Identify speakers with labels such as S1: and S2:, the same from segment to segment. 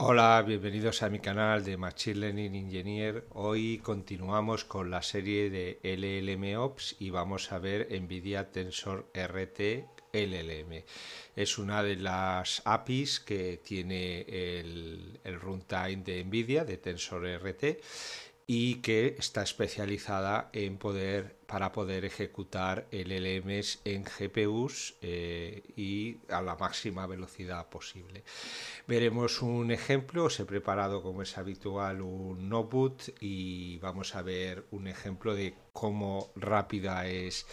S1: Hola, bienvenidos a mi canal de Machine Learning Engineer. Hoy continuamos con la serie de Ops y vamos a ver NVIDIA Tensor RT LLM. Es una de las APIs que tiene el, el runtime de NVIDIA, de Tensor RT y que está especializada en poder para poder ejecutar LLMs en GPUs eh, y a la máxima velocidad posible. Veremos un ejemplo, os he preparado como es habitual un notebook y vamos a ver un ejemplo de cómo rápida es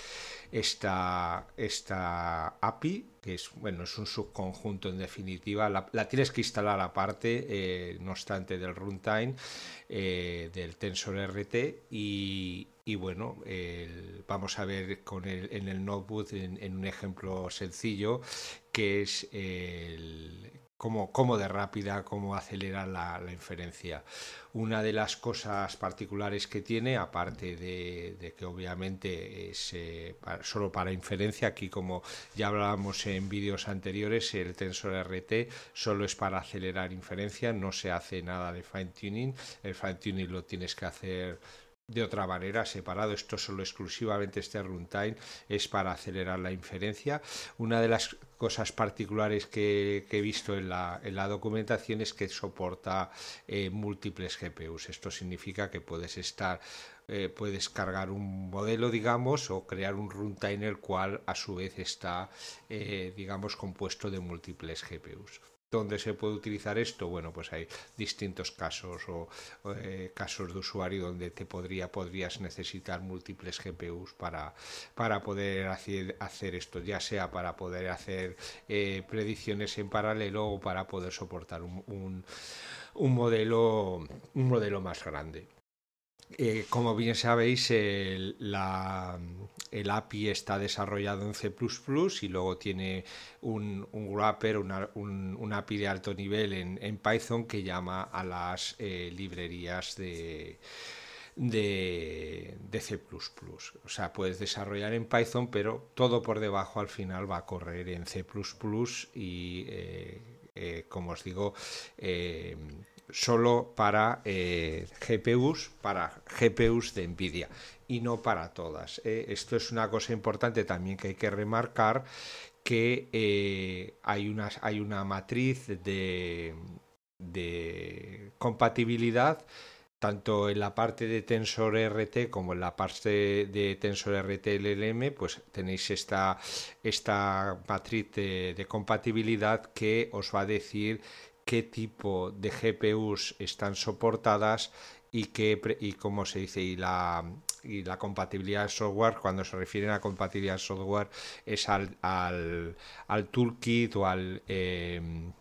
S1: esta, esta API que es, bueno, es un subconjunto en definitiva, la, tienes que instalar aparte, eh, no obstante, del runtime, eh, del tensor RT y, bueno, vamos a ver con el, en el notebook, en un ejemplo sencillo, que es el, cómo, cómo de rápida, cómo acelera la, inferencia. Una de las cosas particulares que tiene, aparte de, que obviamente es eh, solo para inferencia, aquí como ya hablábamos en vídeos anteriores, el tensor RT solo es para acelerar inferencia, no se hace nada de fine tuning, el fine tuning lo tienes que hacer de otra manera separado esto solo exclusivamente este runtime es para acelerar la inferencia una de las cosas particulares que, he visto en la, en la, documentación es que soporta eh, múltiples GPUs. Esto significa que puedes estar eh, puedes cargar un modelo, digamos, o crear un runtime en el cual a su vez está, eh, digamos, compuesto de múltiples GPUs. ¿Dónde se puede utilizar esto? Bueno, pues hay distintos casos o eh, casos de usuario donde te podría, podrías necesitar múltiples GPUs para, poder hacer, esto, ya sea para poder hacer eh, predicciones en paralelo o para poder soportar un, modelo, un modelo más grande. Eh, como bien sabéis, el, API está desarrollado en C ⁇ y luego tiene un, wrapper, un, API de alto nivel en, Python que llama a las eh, librerías de, C ⁇ O sea, puedes desarrollar en Python, pero todo por debajo al final va a correr en C ⁇ y, eh, como os digo, solo para eh, GPUs, para GPUs de Nvidia y no para todas. Eh. Esto es una cosa importante también que hay que remarcar, que eh, hay, una, hay una matriz de, compatibilidad tanto en la parte de tensor RT como en la parte de tensor RT pues tenéis esta, esta matriz de compatibilidad que os va a decir qué tipo de GPUs están soportadas y, qué, y cómo se dice, y la, y la compatibilidad de software, cuando se refieren a compatibilidad de software, es al, al, al toolkit o al... Eh,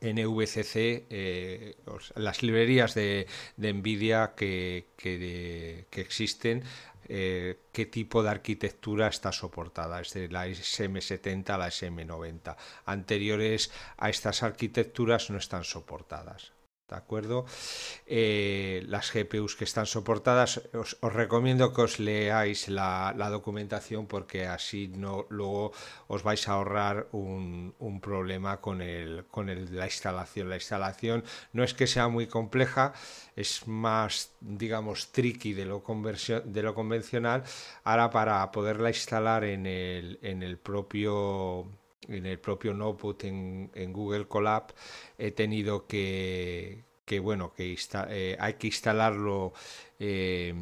S1: NVCC, e eh, las librerías de, de NVIDIA que, que, existen, eh, qué tipo de arquitectura está soportada, es decir, la SM70 la SM90. Anteriores a estas arquitecturas no están soportadas. ¿De acuerdo? Eh, las GPUs que están soportadas, os, recomiendo que os leáis la, documentación porque así no, luego os vais a ahorrar un, problema con, el, con la instalación. La instalación no es que sea muy compleja, es más, digamos, tricky de lo, de lo convencional. Ahora, para poderla instalar en el, en el propio en el propio notebook, en, Google Colab, he tenido que, que bueno, que eh, hay que instalarlo eh,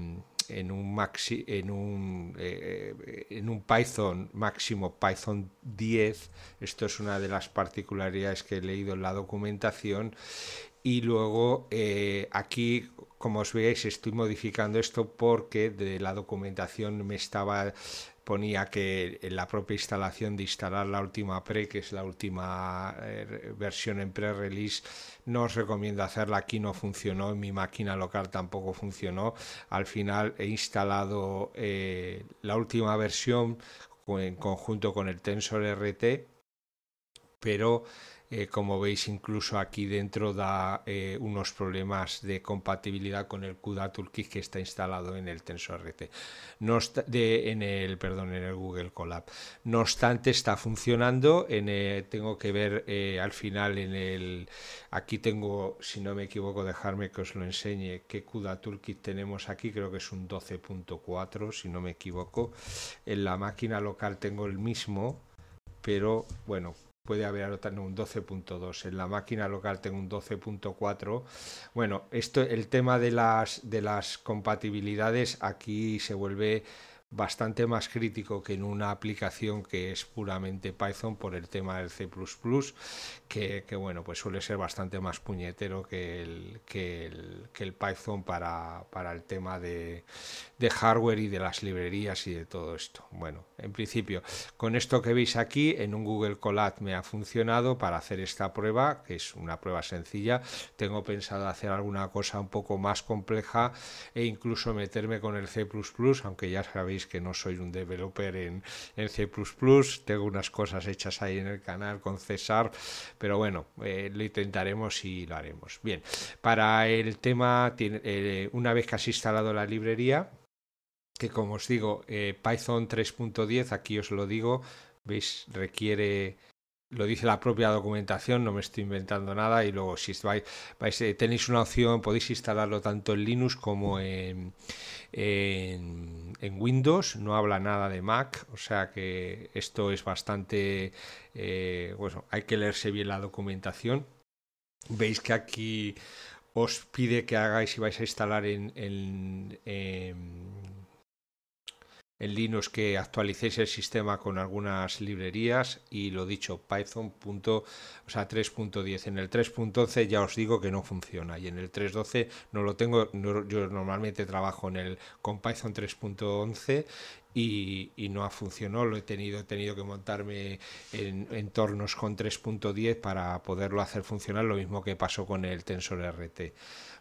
S1: en un maxi en un eh, en un Python máximo Python 10. Esto es una de las particularidades que he leído en la documentación. Y luego aquí, como os veis, estoy modificando esto porque de la documentación me estaba ponía que en la propia instalación de instalar la última pre, que es la última eh, versión en pre-release, no os recomiendo hacerla. Aquí no funcionó, en mi máquina local tampoco funcionó. Al final he instalado eh, la última versión en conjunto con el Tensor RT, pero eh, como veis, incluso aquí dentro da eh, unos problemas de compatibilidad con el CUDA Toolkit que está instalado en el TensorRT. No de, en el, perdón, en el Google Colab. No obstante, está funcionando. En, eh, tengo que ver al final en el. Aquí tengo, si no me equivoco, dejarme que os lo enseñe. ¿Qué CUDA Toolkit tenemos aquí? Creo que es un 12.4, si no me equivoco. En la máquina local tengo el mismo, pero bueno, puede haber un 12.2, en la máquina local tengo un 12.4. Bueno, esto, el tema de las, de las compatibilidades aquí se vuelve bastante más crítico que en una aplicación que es puramente Python por el tema del C++, que, bueno, pues suele ser bastante más puñetero que el, que el, que el Python para, para, el tema de, de hardware y de las librerías y de todo esto. Bueno, en principio. Con esto que veis aquí, en un Google Colab me ha funcionado para hacer esta prueba, que es una prueba sencilla. Tengo pensado hacer alguna cosa un poco más compleja e incluso meterme con el C++, aunque ya sabéis que no soy un developer en, en C++. Tengo unas cosas hechas ahí en el canal con César, pero bueno, eh, lo intentaremos y lo haremos. Bien, para el tema, tiene, eh, una vez que has instalado la librería, que como os digo, eh, Python 3.10, aquí os lo digo, veis, requiere, lo dice la propia documentación, no me estoy inventando nada y luego si vais, eh, tenéis una opción, podéis instalarlo tanto en Linux como en, en, Windows, no habla nada de Mac, o sea que esto es bastante, eh, bueno, hay que leerse bien la documentación. Veis que aquí os pide que hagáis y vais a instalar en, en en Linux que actualicéis el sistema con algunas librerías y lo dicho, Python o sea, 3.10. En el 3.11 ya os digo que no funciona y en el 3.12 no lo tengo, yo normalmente trabajo en el, con Python 3.11 y, no ha funcionado, lo he tenido, he tenido que montarme en entornos con 3.10 para poderlo hacer funcionar, lo mismo que pasó con el TensorRT.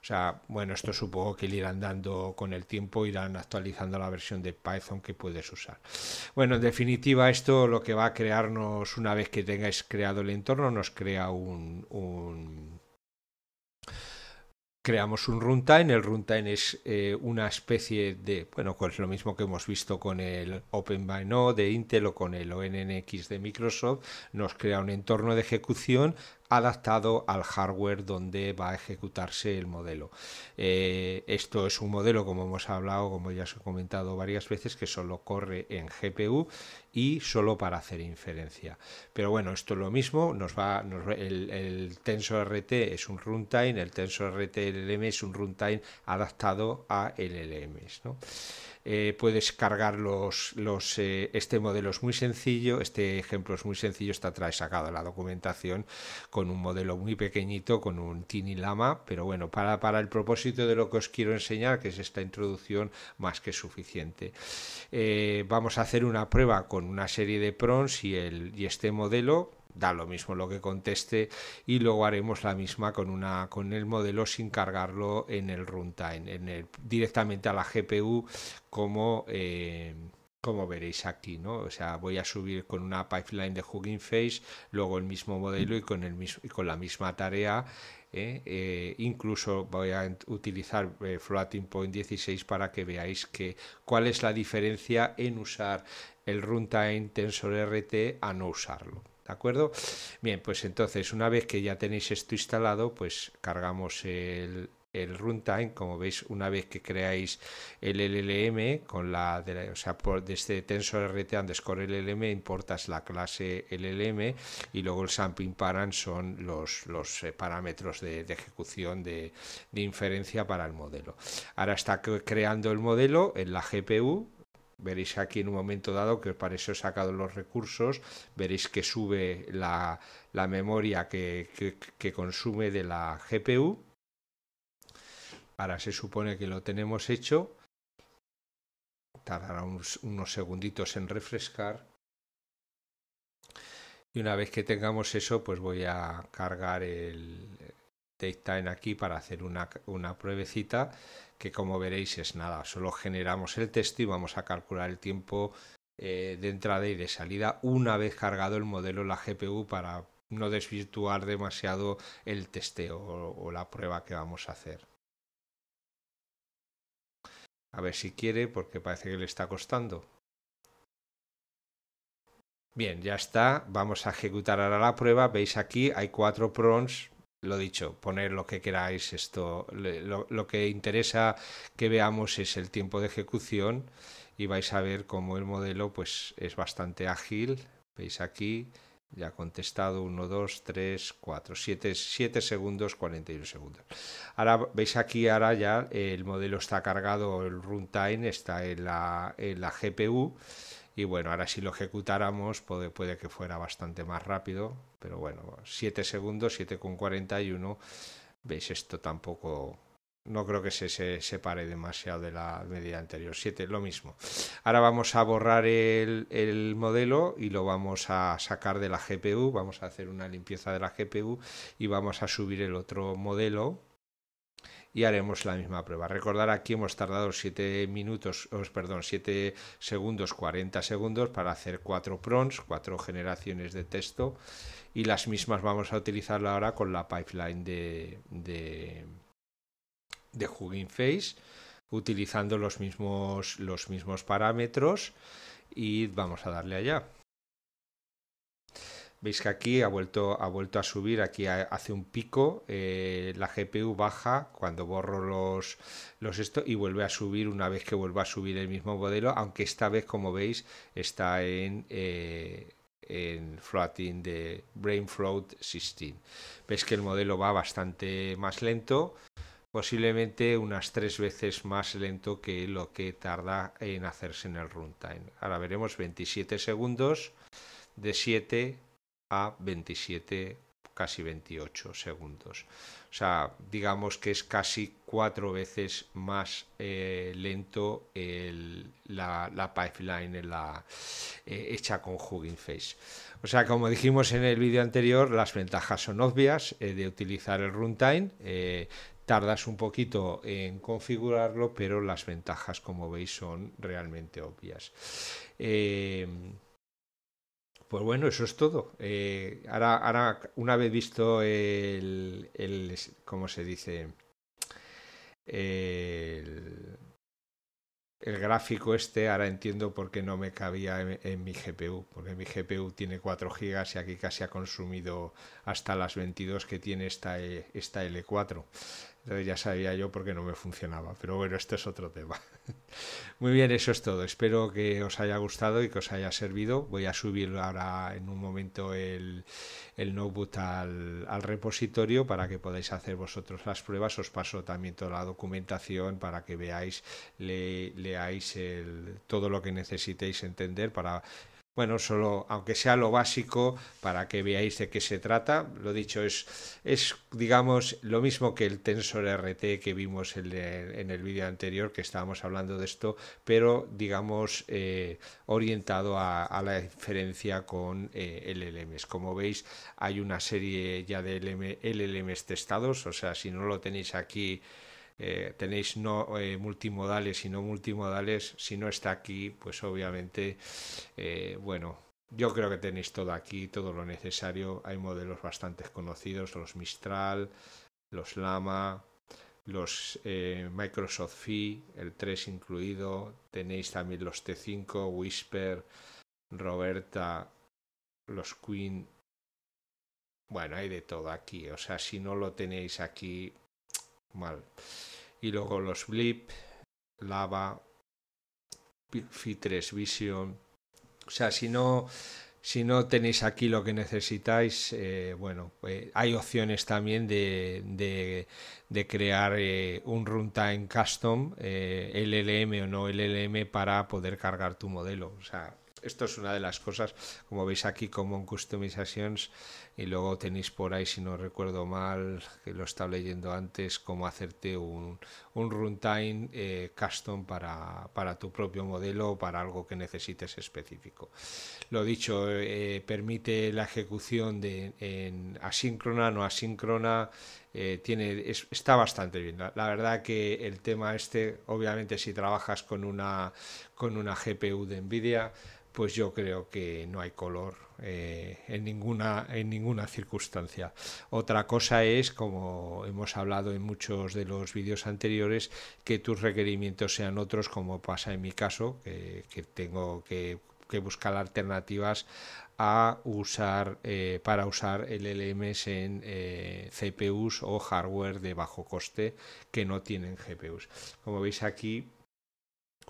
S1: O sea, bueno, esto supongo que le irán dando con el tiempo, irán actualizando la versión de Python que puedes usar. Bueno, en definitiva, esto lo que va a crearnos, una vez que tengáis creado el entorno, nos crea un, creamos un runtime. El runtime es eh, una especie de, bueno, es pues lo mismo que hemos visto con el OpenBynode de Intel o con el ONNX de Microsoft, nos crea un entorno de ejecución adaptado al hardware donde va a ejecutarse el modelo. Eh, esto es un modelo, como hemos hablado, como ya se he comentado varias veces, que solo corre en GPU y solo para hacer inferencia. Pero bueno, esto es lo mismo, nos va, el, el, TensorRT es un runtime, el TensorRT LLM es un runtime adaptado a LLMs. Eh, puedes cargar los, eh, este modelo es muy sencillo, este ejemplo es muy sencillo, está trae sacado la documentación con un modelo muy pequeñito, con un Tiny Lama, pero bueno, para, el propósito de lo que os quiero enseñar, que es esta introducción, más que suficiente. Eh, vamos a hacer una prueba con una serie de prons y, el, y este modelo da lo mismo lo que conteste y luego haremos la misma con una con el modelo sin cargarlo en el runtime en el, directamente a la GPU como eh, como veréis aquí, ¿no? O sea, voy a subir con una pipeline de Hugging Face, luego el mismo modelo y con, el mismo, con la misma tarea. ¿eh? Eh, incluso voy a utilizar eh, Floating Point 16 para que veáis que, cuál es la diferencia en usar el runtime Tensor RT a no usarlo. ¿De acuerdo? Bien, pues entonces una vez que ya tenéis esto instalado, pues cargamos el, el runtime, como veis, una vez que creáis el LLM, con la, de este o sea, por, este tensor RT underscore LLM importas la clase LLM y luego el sampling paran son los, los eh, parámetros de, ejecución de, de inferencia para el modelo. Ahora está creando el modelo en la GPU, Veréis aquí en un momento dado que para eso he sacado los recursos, veréis que sube la, la memoria que, que consume de la GPU Ahora se supone que lo tenemos hecho. Tardará unos, segunditos en refrescar. Y una vez que tengamos eso, pues voy a cargar el en aquí para hacer una, una pruebecita que como veréis es nada, solo generamos el texto y vamos a calcular el tiempo eh, de entrada y de salida una vez cargado el modelo la GPU para no desvirtuar demasiado el testeo o la prueba que vamos a hacer. A ver si quiere, porque parece que le está costando. Bien, ya está. Vamos a ejecutar ahora la prueba. Veis aquí, hay cuatro prongs. Lo dicho, poner lo que queráis. Esto, lo, lo que interesa que veamos es el tiempo de ejecución y vais a ver cómo el modelo pues, es bastante ágil. Veis aquí, ya ha contestado 1, 2, 3, 4, 7, segundos, 41 segundos. Ahora veis aquí, ahora ya el modelo está cargado, el runtime está en la, GPU. Y bueno, ahora si lo ejecutáramos puede, puede que fuera bastante más rápido. Pero bueno, 7 segundos, 7,41. Veis, esto tampoco no creo que se, separe demasiado de la medida anterior. 7, lo mismo. Ahora vamos a borrar el, el, modelo y lo vamos a sacar de la GPU. Vamos a hacer una limpieza de la GPU y vamos a subir el otro modelo y haremos la misma prueba. Recordar aquí hemos tardado 7 minutos, perdón, 7 segundos, 40 segundos para hacer 4 prompts, 4 generaciones de texto y las mismas vamos a utilizarla ahora con la pipeline de de Hugging Face utilizando los mismos, los mismos parámetros y vamos a darle allá. Veis que aquí ha vuelto, ha vuelto a subir, aquí hace un pico, eh, la GPU baja cuando borro los, los esto y vuelve a subir una vez que vuelva a subir el mismo modelo, aunque esta vez como veis está en, eh, en floating de Brain Float 16. Veis que el modelo va bastante más lento posiblemente unas tres veces más lento que lo que tarda en hacerse en el runtime. Ahora veremos 27 segundos de 7 a 27, casi 28 segundos. O sea, digamos que es casi cuatro veces más eh, lento la, pipeline la, eh, hecha con Hugging Face. O sea, como dijimos en el vídeo anterior, las ventajas son obvias eh, de utilizar el runtime. Tardas un poquito en configurarlo, pero las ventajas, como veis, son realmente obvias. Em, pues bueno, eso es todo. Eh, ahora, ahora, una vez visto el, el ¿cómo se dice? El, gráfico este, ahora entiendo por qué no me cabía en, mi GPU, porque mi GPU tiene 4 GB y aquí casi ha consumido hasta las 22 que tiene esta, e, esta L4 ya sabía yo por qué no me funcionaba. Pero bueno, esto es otro tema. Muy bien, eso es todo. Espero que os haya gustado y que os haya servido. Voy a subir ahora en un momento el, el notebook al, al repositorio para que podáis hacer vosotros las pruebas. Os paso también toda la documentación para que veáis, le, leáis el, todo lo que necesitéis entender para bueno, solo, aunque sea lo básico, para que veáis de qué se trata. Lo dicho, es, es digamos, lo mismo que el tensor RT que vimos en, el, vídeo anterior, que estábamos hablando de esto, pero, digamos, eh, orientado a, la diferencia con eh, LLMs. Como veis, hay una serie ya de LLMs testados, o sea, si no lo tenéis aquí eh, tenéis no eh, multimodales y no multimodales, si no está aquí, pues obviamente, eh, bueno, yo creo que tenéis todo aquí, todo lo necesario. Hay modelos bastante conocidos, los Mistral, los Lama, los Microsoft Phi, el 3 incluido, tenéis también los T5, Whisper, Roberta, los Queen. Bueno, hay de todo aquí. O sea, si no lo tenéis aquí, mal. Y luego los Blip, Lava, fitres, 3 Vision. O sea, si no, si no tenéis aquí lo que necesitáis, eh, bueno, pues hay opciones también de, de, crear eh, un runtime custom, eh, LLM o no LLM, para poder cargar tu modelo. O sea, esto es una de las cosas, como veis aquí, Common Customizations, y luego tenéis por ahí, si no recuerdo mal, que lo estaba leyendo antes, cómo hacerte un, un runtime eh, custom para, para, tu propio modelo o para algo que necesites específico. Lo dicho, eh, permite la ejecución de, en asíncrona, no asíncrona, eh, tiene, está bastante bien. La, la, verdad que el tema este, obviamente si trabajas con una, con una GPU de NVIDIA, pues yo creo que no hay color eh, en, ninguna, en ninguna circunstancia. Otra cosa es, como hemos hablado en muchos de los vídeos anteriores, que tus requerimientos sean otros, como pasa en mi caso, que tengo que, buscar alternativas a usar eh, para usar LLMs en eh, CPUs o hardware de bajo coste que no tienen GPUs. Como veis aquí,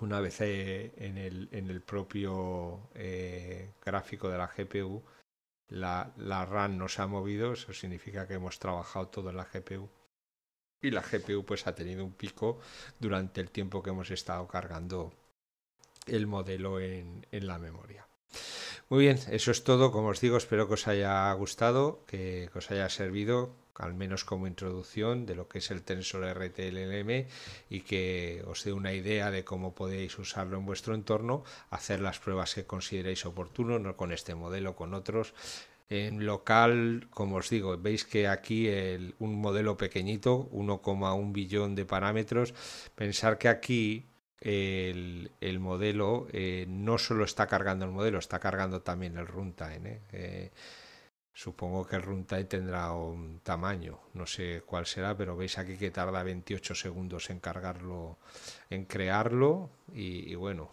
S1: una vez eh, en el, propio eh, gráfico de la GPU la, la RAM no se ha movido, eso significa que hemos trabajado todo en la GPU. Y la GPU pues ha tenido un pico durante el tiempo que hemos estado cargando el modelo en, la memoria. Muy bien, eso es todo. Como os digo, espero que os haya gustado, que os haya servido, al menos como introducción de lo que es el tensor RTLM y que os dé una idea de cómo podéis usarlo en vuestro entorno, hacer las pruebas que consideréis oportuno, no con este modelo, con otros. En local, como os digo, veis que aquí un modelo pequeñito, 1,1 billón de parámetros. Pensar que aquí el, modelo eh, no solo está cargando el modelo, está cargando también el runtime. ¿eh? eh Supongo que el runtime tendrá un tamaño, no sé cuál será, pero veis aquí que tarda 28 segundos en cargarlo, en crearlo y, bueno,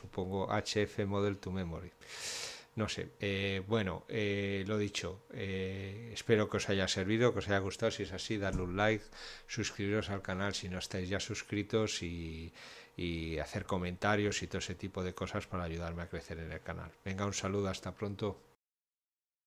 S1: supongo HF Model to Memory. No sé, eh, bueno, eh, lo dicho, eh, espero que os haya servido, que os haya gustado, si es así, darle un like, suscribiros al canal si no estáis ya suscritos y hacer comentarios y todo ese tipo de cosas para ayudarme a crecer en el canal. Venga, un saludo, hasta pronto.